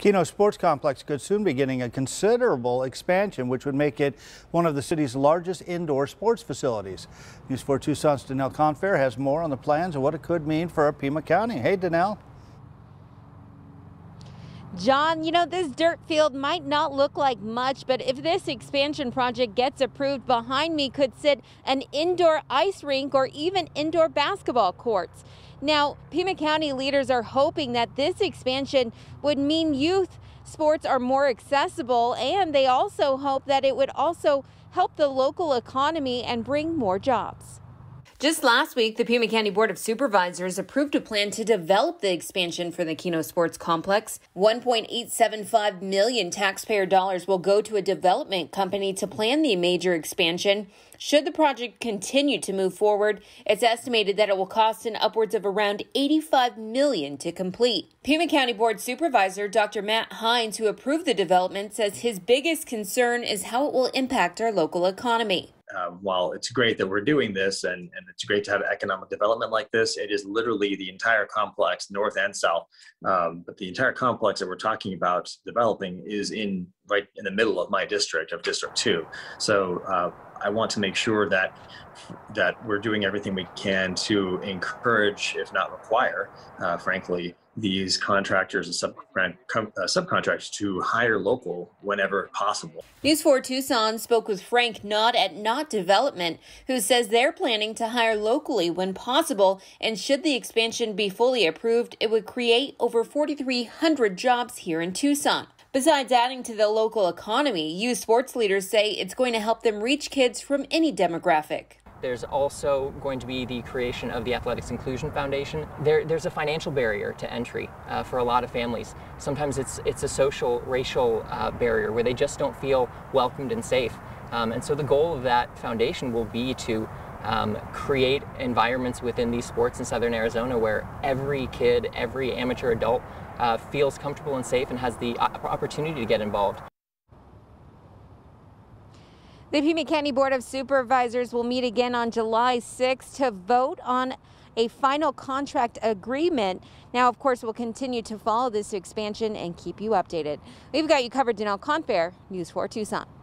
Kino Sports Complex could soon be getting a considerable expansion, which would make it one of the city's largest indoor sports facilities. News 4 Tucson's Danelle Confair has more on the plans and what it could mean for Pima County. Hey, Danelle. John, you know, this dirt field might not look like much, but if this expansion project gets approved, behind me could sit an indoor ice rink or even indoor basketball courts. Now, Pima County leaders are hoping that this expansion would mean youth sports are more accessible, and they also hope that it would also help the local economy and bring more jobs. Just last week, the Pima County Board of Supervisors approved a plan to develop the expansion for the Keno Sports Complex. 1.875 million taxpayer dollars will go to a development company to plan the major expansion. Should the project continue to move forward, it's estimated that it will cost an upwards of around 85 million to complete. Pima County Board Supervisor Dr. Matt Hines, who approved the development, says his biggest concern is how it will impact our local economy um, while it's great that we're doing this and, and it's great to have economic development like this, it is literally the entire complex, north and south. Um, but the entire complex that we're talking about developing is in right in the middle of my district, of District 2. So uh, I want to make sure that that we're doing everything we can to encourage, if not require, uh, frankly, these contractors and sub- uh, subcontractors to hire local whenever possible. News 4 Tucson spoke with Frank Nod at Knott Development, who says they're planning to hire locally when possible, and should the expansion be fully approved, it would create over 4,300 jobs here in Tucson. Besides adding to the local economy, youth sports leaders say it's going to help them reach kids from any demographic. There's also going to be the creation of the Athletics Inclusion Foundation. There, there's a financial barrier to entry uh, for a lot of families. Sometimes it's, it's a social, racial uh, barrier where they just don't feel welcomed and safe. Um, and so the goal of that foundation will be to um, create environments within these sports in Southern Arizona where every kid, every amateur adult uh, feels comfortable and safe and has the opportunity to get involved. The Pima County Board of Supervisors will meet again on July 6th to vote on a final contract agreement. Now, of course, we'll continue to follow this expansion and keep you updated. We've got you covered, Danelle Confer, News 4 Tucson.